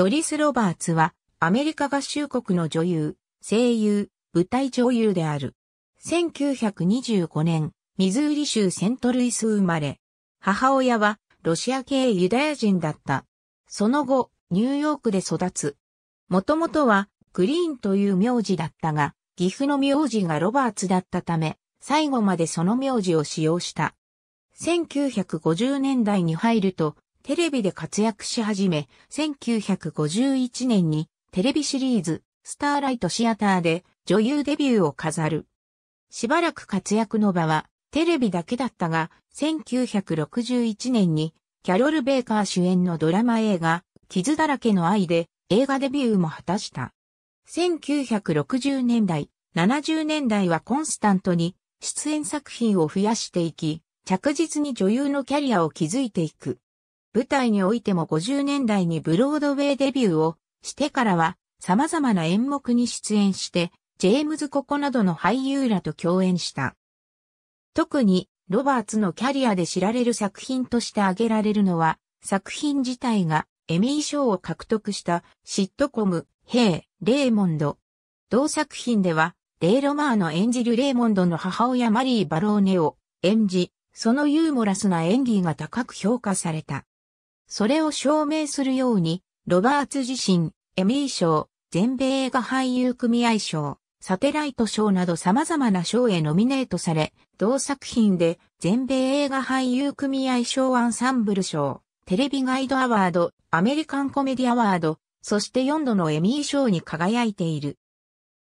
ドリス・ロバーツは、アメリカ合衆国の女優、声優、舞台女優である。1925年、ミズーリ州セントルイス生まれ。母親は、ロシア系ユダヤ人だった。その後、ニューヨークで育つ。もともとは、グリーンという名字だったが、岐阜の名字がロバーツだったため、最後までその名字を使用した。1950年代に入ると、テレビで活躍し始め、1951年にテレビシリーズ、スターライトシアターで女優デビューを飾る。しばらく活躍の場はテレビだけだったが、1961年にキャロル・ベーカー主演のドラマ映画、傷だらけの愛で映画デビューも果たした。1960年代、70年代はコンスタントに出演作品を増やしていき、着実に女優のキャリアを築いていく。舞台においても50年代にブロードウェイデビューをしてからは様々な演目に出演して、ジェームズ・ココなどの俳優らと共演した。特に、ロバーツのキャリアで知られる作品として挙げられるのは、作品自体がエミー賞を獲得したシットコム、ヘイ・レーモンド。同作品では、レイ・ロマーの演じるレーモンドの母親マリー・バローネを演じ、そのユーモラスな演技が高く評価された。それを証明するように、ロバーツ自身、エミー賞、全米映画俳優組合賞、サテライト賞など様々な賞へノミネートされ、同作品で全米映画俳優組合賞アンサンブル賞、テレビガイドアワード、アメリカンコメディアワード、そして4度のエミー賞に輝いている。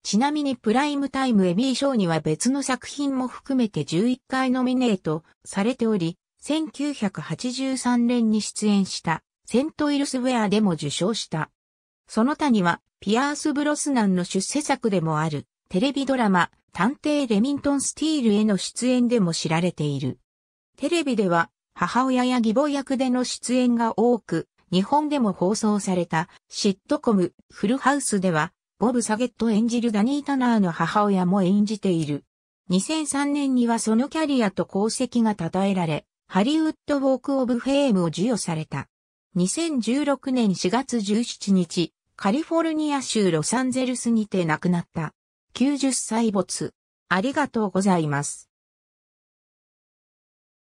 ちなみにプライムタイムエミー賞には別の作品も含めて11回ノミネートされており、1983年に出演したセントイルスウェアでも受賞した。その他にはピアース・ブロスナンの出世作でもあるテレビドラマ探偵レミントン・スティールへの出演でも知られている。テレビでは母親や義母役での出演が多く、日本でも放送されたシットコムフルハウスでは、ボブ・サゲット演じるダニー・タナーの母親も演じている。2003年にはそのキャリアと功績が称えられ、ハリウッド・ウォーク・オブ・フェームを授与された。2016年4月17日、カリフォルニア州ロサンゼルスにて亡くなった。90歳没。ありがとうございます。